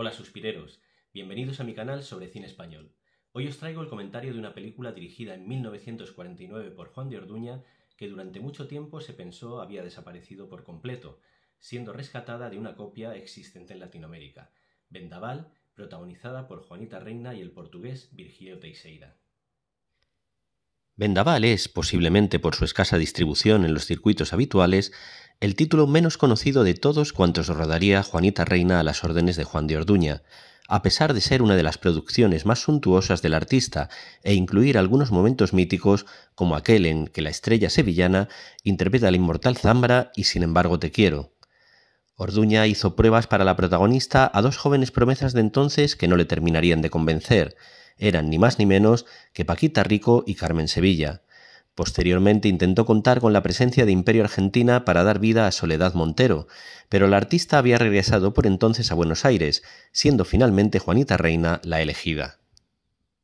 Hola suspireros, bienvenidos a mi canal sobre cine español. Hoy os traigo el comentario de una película dirigida en 1949 por Juan de Orduña que durante mucho tiempo se pensó había desaparecido por completo, siendo rescatada de una copia existente en Latinoamérica, Vendaval, protagonizada por Juanita Reina y el portugués Virgilio Teixeira. Vendaval es, posiblemente por su escasa distribución en los circuitos habituales, el título menos conocido de todos cuantos rodaría Juanita Reina a las órdenes de Juan de Orduña, a pesar de ser una de las producciones más suntuosas del artista e incluir algunos momentos míticos como aquel en que la estrella sevillana interpreta al inmortal Zambra y sin embargo te quiero. Orduña hizo pruebas para la protagonista a dos jóvenes promesas de entonces que no le terminarían de convencer, eran ni más ni menos que Paquita Rico y Carmen Sevilla. Posteriormente intentó contar con la presencia de Imperio Argentina para dar vida a Soledad Montero, pero la artista había regresado por entonces a Buenos Aires, siendo finalmente Juanita Reina la elegida.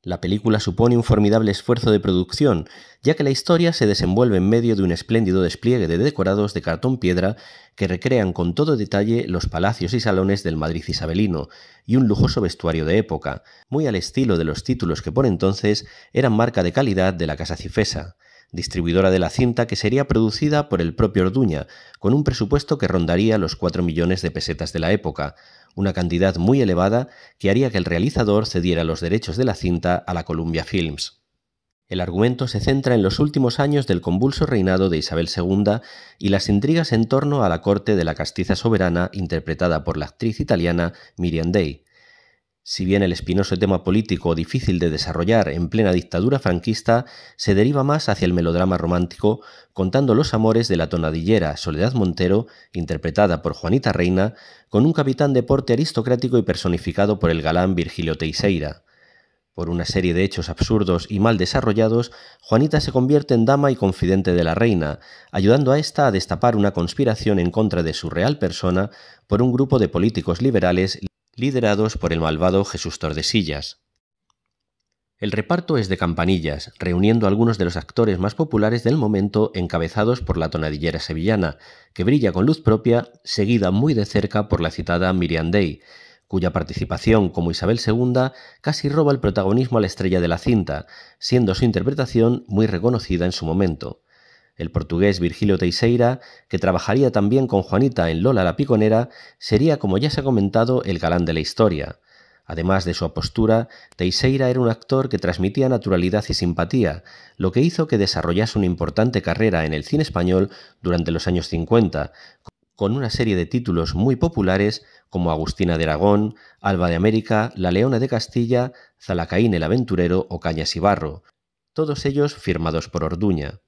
La película supone un formidable esfuerzo de producción, ya que la historia se desenvuelve en medio de un espléndido despliegue de decorados de cartón piedra que recrean con todo detalle los palacios y salones del Madrid isabelino, y un lujoso vestuario de época, muy al estilo de los títulos que por entonces eran marca de calidad de la Casa Cifesa distribuidora de la cinta que sería producida por el propio Orduña, con un presupuesto que rondaría los 4 millones de pesetas de la época, una cantidad muy elevada que haría que el realizador cediera los derechos de la cinta a la Columbia Films. El argumento se centra en los últimos años del convulso reinado de Isabel II y las intrigas en torno a la corte de la castiza soberana interpretada por la actriz italiana Miriam Day. Si bien el espinoso tema político difícil de desarrollar en plena dictadura franquista se deriva más hacia el melodrama romántico, contando los amores de la tonadillera Soledad Montero, interpretada por Juanita Reina, con un capitán de porte aristocrático y personificado por el galán Virgilio Teixeira. Por una serie de hechos absurdos y mal desarrollados, Juanita se convierte en dama y confidente de la reina, ayudando a ésta a destapar una conspiración en contra de su real persona por un grupo de políticos liberales liderados por el malvado Jesús Tordesillas. El reparto es de campanillas, reuniendo algunos de los actores más populares del momento encabezados por la tonadillera sevillana, que brilla con luz propia, seguida muy de cerca por la citada Miriam Day, cuya participación como Isabel II casi roba el protagonismo a la estrella de la cinta, siendo su interpretación muy reconocida en su momento. El portugués Virgilio Teixeira, que trabajaría también con Juanita en Lola la Piconera, sería, como ya se ha comentado, el galán de la historia. Además de su apostura, Teixeira era un actor que transmitía naturalidad y simpatía, lo que hizo que desarrollase una importante carrera en el cine español durante los años 50, con una serie de títulos muy populares como Agustina de Aragón, Alba de América, La Leona de Castilla, Zalacaín el Aventurero o Cañas y Barro, todos ellos firmados por Orduña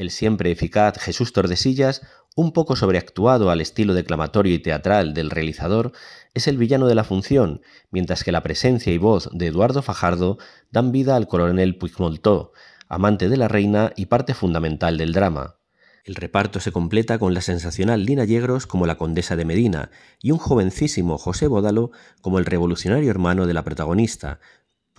el siempre eficaz Jesús Tordesillas, un poco sobreactuado al estilo declamatorio y teatral del realizador, es el villano de la función, mientras que la presencia y voz de Eduardo Fajardo dan vida al coronel Puigmoltó, amante de la reina y parte fundamental del drama. El reparto se completa con la sensacional Lina Yegros como la condesa de Medina y un jovencísimo José Bódalo como el revolucionario hermano de la protagonista,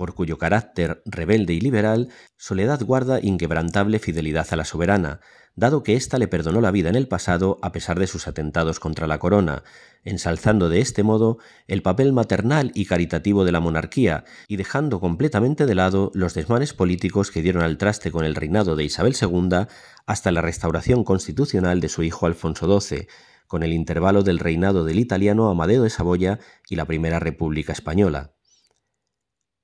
por cuyo carácter rebelde y liberal, Soledad guarda inquebrantable fidelidad a la soberana, dado que ésta le perdonó la vida en el pasado a pesar de sus atentados contra la corona, ensalzando de este modo el papel maternal y caritativo de la monarquía y dejando completamente de lado los desmanes políticos que dieron al traste con el reinado de Isabel II hasta la restauración constitucional de su hijo Alfonso XII, con el intervalo del reinado del italiano Amadeo de Saboya y la Primera República Española.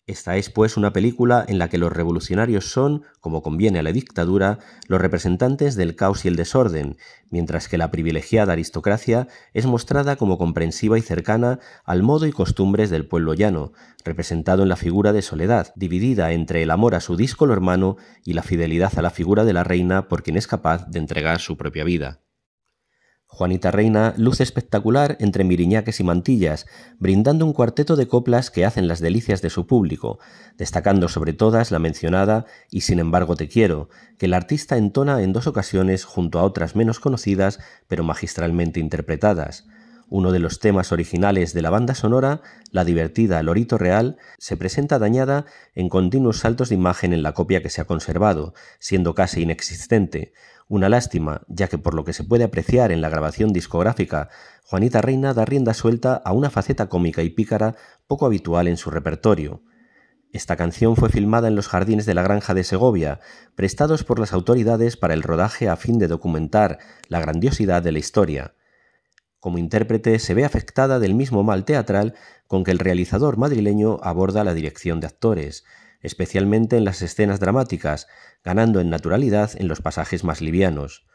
Esta es, pues, una película en la que los revolucionarios son, como conviene a la dictadura, los representantes del caos y el desorden, mientras que la privilegiada aristocracia es mostrada como comprensiva y cercana al modo y costumbres del pueblo llano, representado en la figura de Soledad, dividida entre el amor a su díscolo hermano y la fidelidad a la figura de la reina por quien es capaz de entregar su propia vida. Juanita Reina luce espectacular entre miriñaques y mantillas, brindando un cuarteto de coplas que hacen las delicias de su público, destacando sobre todas la mencionada y sin embargo te quiero, que el artista entona en dos ocasiones junto a otras menos conocidas pero magistralmente interpretadas. Uno de los temas originales de la banda sonora, la divertida Lorito Real, se presenta dañada en continuos saltos de imagen en la copia que se ha conservado, siendo casi inexistente, una lástima, ya que por lo que se puede apreciar en la grabación discográfica, Juanita Reina da rienda suelta a una faceta cómica y pícara poco habitual en su repertorio. Esta canción fue filmada en los jardines de la granja de Segovia, prestados por las autoridades para el rodaje a fin de documentar la grandiosidad de la historia. Como intérprete se ve afectada del mismo mal teatral con que el realizador madrileño aborda la dirección de actores, especialmente en las escenas dramáticas, ganando en naturalidad en los pasajes más livianos.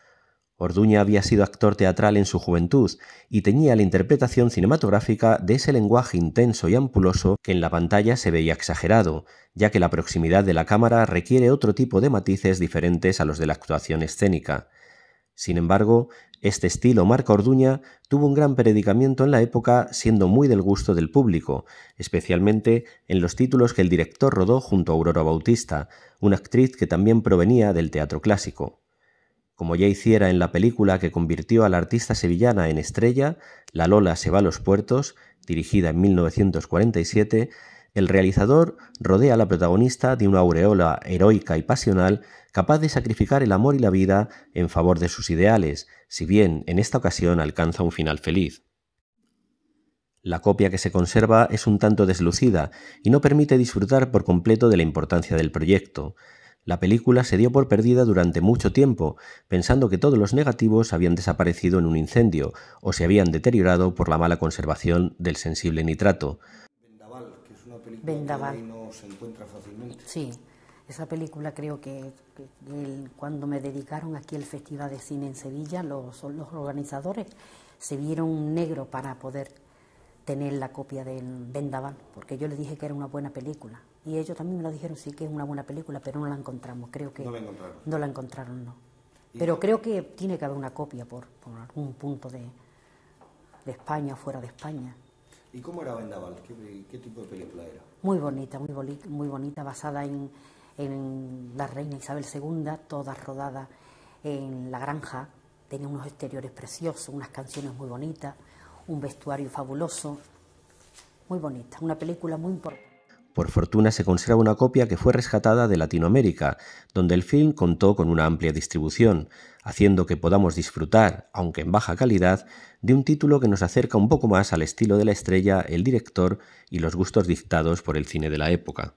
Orduña había sido actor teatral en su juventud y tenía la interpretación cinematográfica de ese lenguaje intenso y ampuloso que en la pantalla se veía exagerado, ya que la proximidad de la cámara requiere otro tipo de matices diferentes a los de la actuación escénica. Sin embargo, este estilo Marca Orduña tuvo un gran predicamiento en la época, siendo muy del gusto del público, especialmente en los títulos que el director rodó junto a Aurora Bautista, una actriz que también provenía del teatro clásico. Como ya hiciera en la película que convirtió a la artista sevillana en estrella, La Lola se va a los puertos, dirigida en 1947, el realizador rodea a la protagonista de una aureola heroica y pasional capaz de sacrificar el amor y la vida en favor de sus ideales, si bien en esta ocasión alcanza un final feliz. La copia que se conserva es un tanto deslucida y no permite disfrutar por completo de la importancia del proyecto. La película se dio por perdida durante mucho tiempo, pensando que todos los negativos habían desaparecido en un incendio o se habían deteriorado por la mala conservación del sensible nitrato vendaval. se encuentra fácilmente. Sí, esa película creo que, cuando me dedicaron aquí el Festival de Cine en Sevilla, los, los organizadores se vieron negro para poder tener la copia del vendaval, porque yo le dije que era una buena película. Y ellos también me lo dijeron, sí que es una buena película, pero no la encontramos, creo que... No la encontraron. No la encontraron, no. Pero creo que tiene que haber una copia por, algún punto de, de España, fuera de España. ¿Y cómo era Vendaval? ¿Qué, tipo de película era? Muy bonita, muy, muy bonita, basada en, en, la reina Isabel II, toda rodada en la granja. Tenía unos exteriores preciosos, unas canciones muy bonitas, un vestuario fabuloso. Muy bonita, una película muy importante. Por fortuna se conserva una copia que fue rescatada de Latinoamérica, donde el film contó con una amplia distribución, haciendo que podamos disfrutar, aunque en baja calidad, de un título que nos acerca un poco más al estilo de la estrella, el director y los gustos dictados por el cine de la época.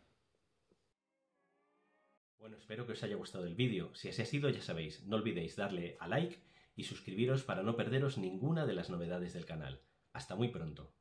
Bueno, espero que os haya gustado el vídeo. Si así ha sido, ya sabéis, no olvidéis darle a like y suscribiros para no perderos ninguna de las novedades del canal. Hasta muy pronto.